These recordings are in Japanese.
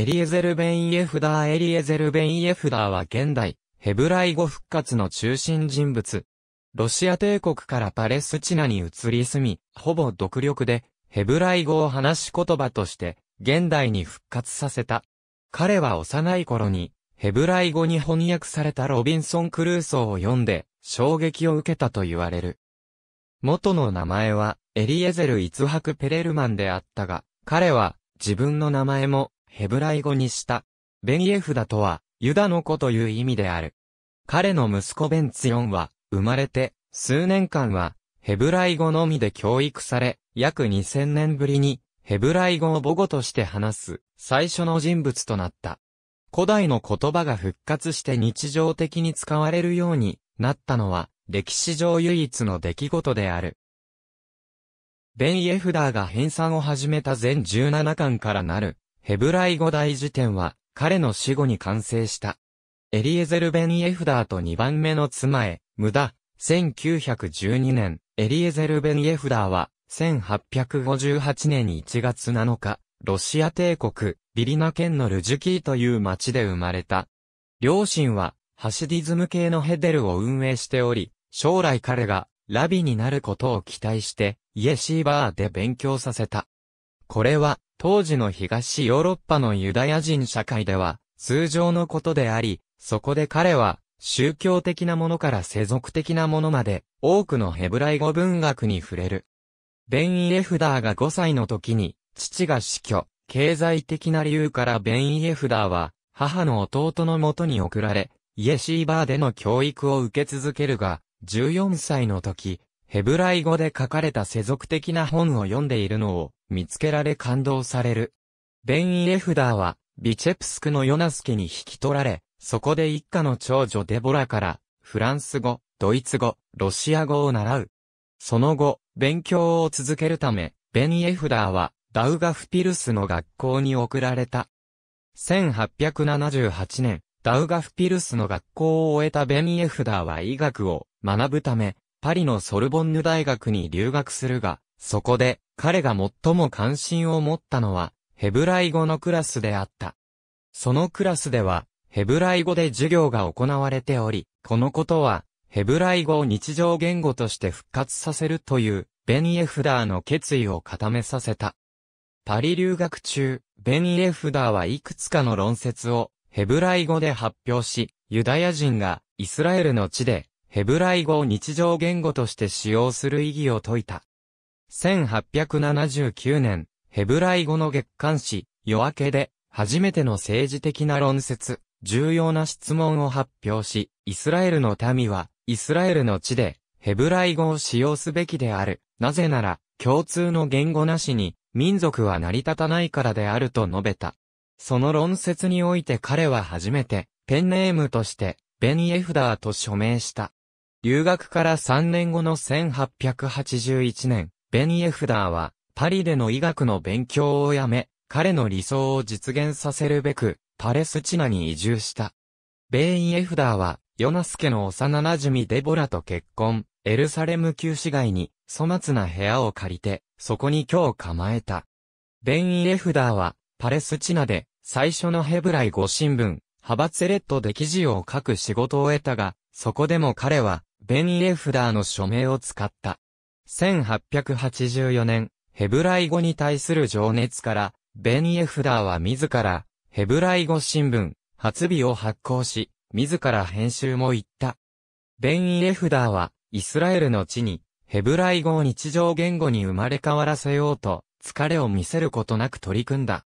エリエゼル・ベン・イエフダーエリエゼル・ベン・イエフダーは現代、ヘブライ語復活の中心人物。ロシア帝国からパレスチナに移り住み、ほぼ独力で、ヘブライ語を話し言葉として、現代に復活させた。彼は幼い頃に、ヘブライ語に翻訳されたロビンソン・クルーソーを読んで、衝撃を受けたと言われる。元の名前は、エリエゼル・イツハク・ペレルマンであったが、彼は、自分の名前も、ヘブライ語にした。ベンイエフダとは、ユダの子という意味である。彼の息子ベンツヨンは、生まれて、数年間は、ヘブライ語のみで教育され、約2000年ぶりに、ヘブライ語を母語として話す、最初の人物となった。古代の言葉が復活して日常的に使われるようになったのは、歴史上唯一の出来事である。ベン・イエフダーが編纂を始めた全17巻からなるヘブライ語大辞典は、彼の死後に完成した。エリエゼル・ベン・エフダーと2番目の妻へ、無駄、1912年、エリエゼル・ベン・エフダーは、1858年1月7日、ロシア帝国、ビリナ県のルジュキーという町で生まれた。両親は、ハシディズム系のヘデルを運営しており、将来彼が、ラビになることを期待して、イエシーバーで勉強させた。これは、当時の東ヨーロッパのユダヤ人社会では、通常のことであり、そこで彼は、宗教的なものから世俗的なものまで、多くのヘブライ語文学に触れる。ベン・イエフダーが5歳の時に、父が死去、経済的な理由からベン・イエフダーは、母の弟のもとに送られ、イエシーバーでの教育を受け続けるが、14歳の時、ヘブライ語で書かれた世俗的な本を読んでいるのを、見つけられ感動される。ベン・イエフダーは、ビチェプスクのヨナス家に引き取られ、そこで一家の長女デボラから、フランス語、ドイツ語、ロシア語を習う。その後、勉強を続けるため、ベン・イエフダーは、ダウガフピルスの学校に送られた。1878年、ダウガフピルスの学校を終えたベン・イエフダーは医学を学ぶため、パリのソルボンヌ大学に留学するが、そこで彼が最も関心を持ったのは、ヘブライ語のクラスであった。そのクラスでは、ヘブライ語で授業が行われており、このことは、ヘブライ語を日常言語として復活させるという、ベン・イエフダーの決意を固めさせた。パリ留学中、ベン・イエフダーはいくつかの論説を、ヘブライ語で発表し、ユダヤ人がイスラエルの地でヘブライ語を日常言語として使用する意義を説いた。1879年、ヘブライ語の月刊誌、夜明けで、初めての政治的な論説、重要な質問を発表し、イスラエルの民は、イスラエルの地で、ヘブライ語を使用すべきである。なぜなら、共通の言語なしに、民族は成り立たないからであると述べた。その論説において彼は初めて、ペンネームとして、ベニエフダーと署名した。留学から3年後の1881年、ベン・イェフダーは、パリでの医学の勉強をやめ、彼の理想を実現させるべく、パレスチナに移住した。ベン・イェフダーは、ヨナス家の幼馴染デボラと結婚、エルサレム旧市街に、粗末な部屋を借りて、そこに今日構えた。ベン・イェフダーは、パレスチナで、最初のヘブライ語新聞、ハバツェレットで記事を書く仕事を得たが、そこでも彼は、ベン・イェフダーの署名を使った。1884年、ヘブライ語に対する情熱から、ベン・イエフダーは自ら、ヘブライ語新聞、発日を発行し、自ら編集も行った。ベン・イエフダーは、イスラエルの地に、ヘブライ語を日常言語に生まれ変わらせようと、疲れを見せることなく取り組んだ。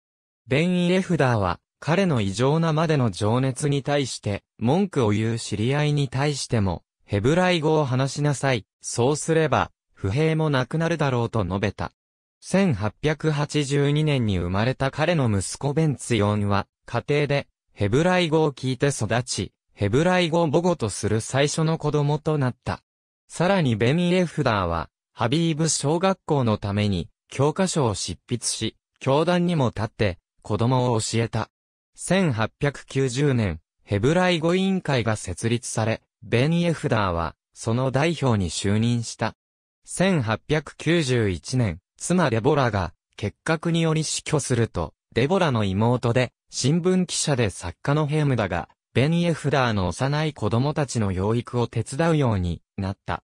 ベン・イエフダーは、彼の異常なまでの情熱に対して、文句を言う知り合いに対しても、ヘブライ語を話しなさい、そうすれば、不平もなくなるだろうと述べた。1882年に生まれた彼の息子ベンツヨンは、家庭で、ヘブライ語を聞いて育ち、ヘブライ語を母語とする最初の子供となった。さらにベミエフダーは、ハビーブ小学校のために、教科書を執筆し、教団にも立って、子供を教えた。1890年、ヘブライ語委員会が設立され、ベン・エフダーは、その代表に就任した。1891年、妻デボラが、結核により死去すると、デボラの妹で、新聞記者で作家のヘムだが、ベン・エフダーの幼い子供たちの養育を手伝うようになった。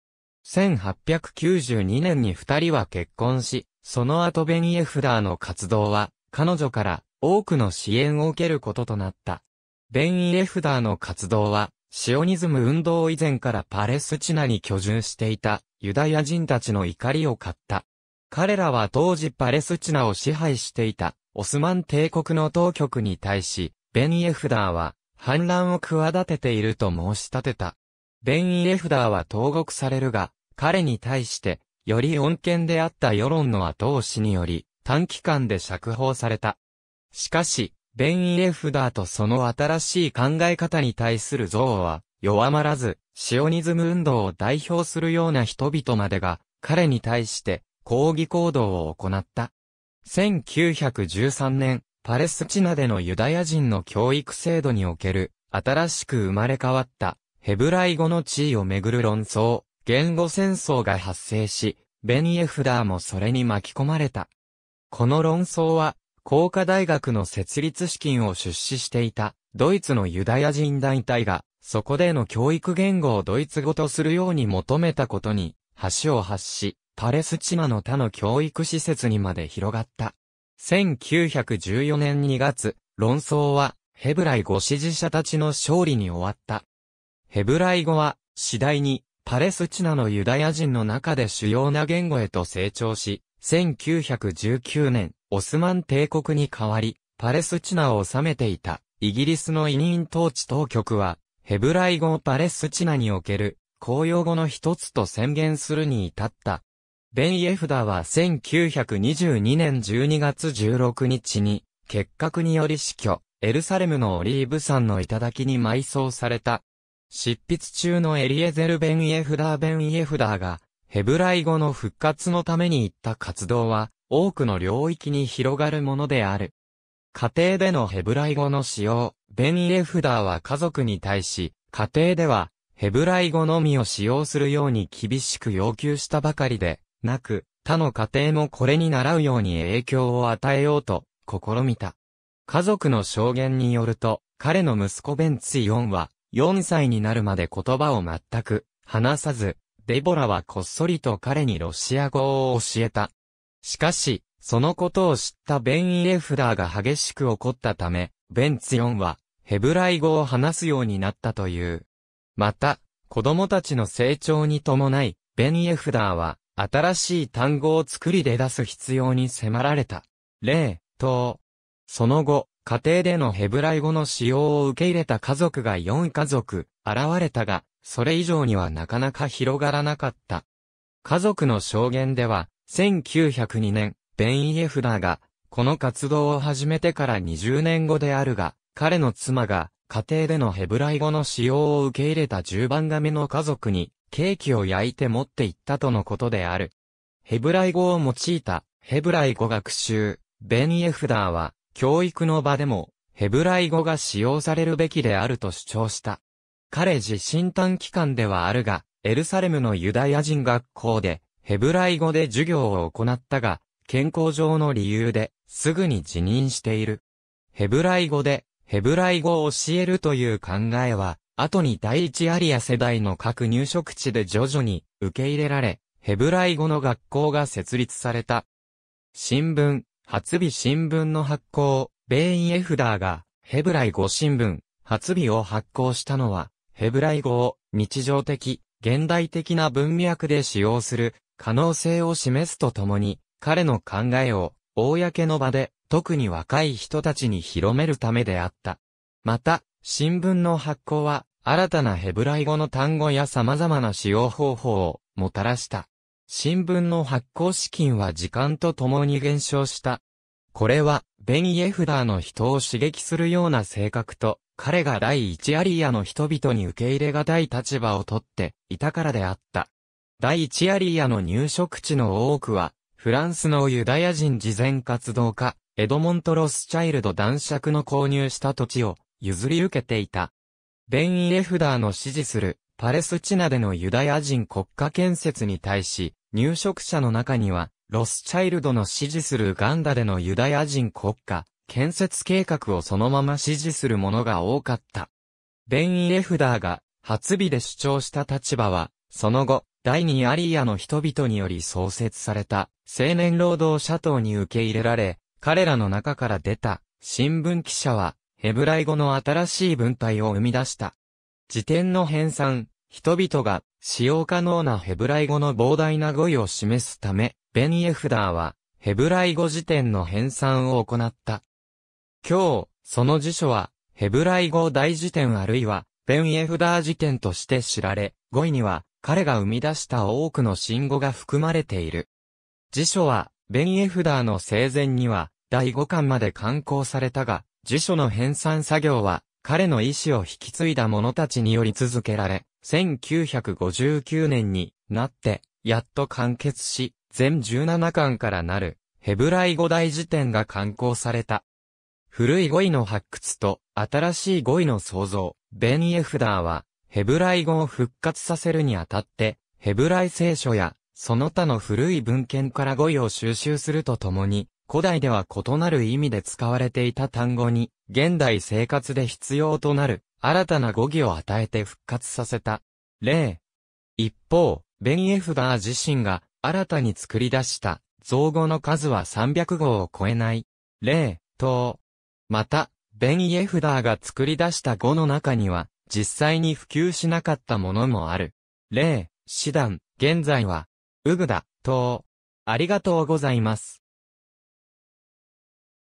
1892年に二人は結婚し、その後ベン・エフダーの活動は、彼女から多くの支援を受けることとなった。ベン・エフダーの活動は、シオニズム運動以前からパレスチナに居住していたユダヤ人たちの怒りを買った。彼らは当時パレスチナを支配していたオスマン帝国の当局に対し、ベン・イエフダーは反乱を企てていると申し立てた。ベン・イエフダーは投獄されるが、彼に対して、より穏健であった世論の後押しにより、短期間で釈放された。しかし、ベン・イエフダーとその新しい考え方に対する憎悪は弱まらず、シオニズム運動を代表するような人々までが、彼に対して抗議行動を行った。1913年、パレスチナでのユダヤ人の教育制度における、新しく生まれ変わった、ヘブライ語の地位をめぐる論争、言語戦争が発生し、ベニエフダーもそれに巻き込まれた。この論争は、工科大学の設立資金を出資していた、ドイツのユダヤ人団体が、そこでの教育言語をドイツ語とするように求めたことに、橋を発し、パレスチナの他の教育施設にまで広がった。1914年2月、論争は、ヘブライ語支持者たちの勝利に終わった。ヘブライ語は、次第に、パレスチナのユダヤ人の中で主要な言語へと成長し、1919年、オスマン帝国に代わり、パレスチナを治めていた、イギリスの委任統治当局は、ヘブライ語をパレスチナにおける公用語の一つと宣言するに至った。ベン・イェフダは1922年12月16日に、結核により死去、エルサレムのオリーブ山の頂に埋葬された。執筆中のエリエゼル・ベン・イェフダー・ベン・イェフダーが、ヘブライ語の復活のために行った活動は、多くの領域に広がるものである。家庭でのヘブライ語の使用、ベン・イエフダーは家族に対し、家庭では、ヘブライ語のみを使用するように厳しく要求したばかりで、なく、他の家庭もこれに習うように影響を与えようと、試みた。家族の証言によると、彼の息子ベンツイオンは、4歳になるまで言葉を全く話さず、デボラはこっそりと彼にロシア語を教えた。しかし、そのことを知ったベン・イエフダーが激しく怒ったため、ベンツヨンはヘブライ語を話すようになったという。また、子供たちの成長に伴い、ベン・イエフダーは新しい単語を作り出出す必要に迫られた。例、と、その後、家庭でのヘブライ語の使用を受け入れた家族が4家族、現れたが、それ以上にはなかなか広がらなかった。家族の証言では、1902年、ベン・イエフダーが、この活動を始めてから20年後であるが、彼の妻が、家庭でのヘブライ語の使用を受け入れた10番亀の家族に、ケーキを焼いて持って行ったとのことである。ヘブライ語を用いた、ヘブライ語学習、ベン・イエフダーは、教育の場でも、ヘブライ語が使用されるべきであると主張した。彼自身短期間ではあるが、エルサレムのユダヤ人学校で、ヘブライ語で授業を行ったが、健康上の理由で、すぐに辞任している。ヘブライ語で、ヘブライ語を教えるという考えは、後に第一アリア世代の各入植地で徐々に受け入れられ、ヘブライ語の学校が設立された。新聞、初日新聞の発行、ベイン・エフダーが、ヘブライ語新聞、初日を発行したのは、ヘブライ語を日常的、現代的な文脈で使用する可能性を示すとともに、彼の考えを、公の場で、特に若い人たちに広めるためであった。また、新聞の発行は、新たなヘブライ語の単語や様々な使用方法をもたらした。新聞の発行資金は時間とともに減少した。これは、ベニエフダーの人を刺激するような性格と、彼が第一アリアの人々に受け入れがたい立場をとっていたからであった。第一アリアの入植地の多くは、フランスのユダヤ人慈善活動家、エドモント・ロスチャイルド男爵の購入した土地を譲り受けていた。ベン・イエフダーの支持するパレスチナでのユダヤ人国家建設に対し、入植者の中には、ロスチャイルドの支持するガンダでのユダヤ人国家建設計画をそのまま支持する者が多かった。ベン・イエフダーが発備で主張した立場は、その後、第二アリアの人々により創設された青年労働者党に受け入れられ、彼らの中から出た新聞記者はヘブライ語の新しい文体を生み出した。辞典の編纂、人々が使用可能なヘブライ語の膨大な語彙を示すため、ベン・エフダーはヘブライ語辞典の編纂を行った。今日、その辞書はヘブライ語大辞典あるいはベン・エフダー辞典として知られ、語彙には彼が生み出した多くの信号が含まれている。辞書は、ベン・エフダーの生前には、第5巻まで刊行されたが、辞書の編纂作業は、彼の意志を引き継いだ者たちにより続けられ、1959年になって、やっと完結し、全17巻からなる、ヘブライ語大辞典が刊行された。古い語彙の発掘と、新しい語彙の創造、ベン・エフダーは、ヘブライ語を復活させるにあたって、ヘブライ聖書や、その他の古い文献から語彙を収集するとともに、古代では異なる意味で使われていた単語に、現代生活で必要となる、新たな語義を与えて復活させた。例。一方、ベン・エフダー自身が、新たに作り出した、造語の数は300語を超えない。例、と。また、ベン・エフダーが作り出した語の中には、実際に普及しなかったものもある。例、師団、現在は、ウグダ、島。ありがとうございます。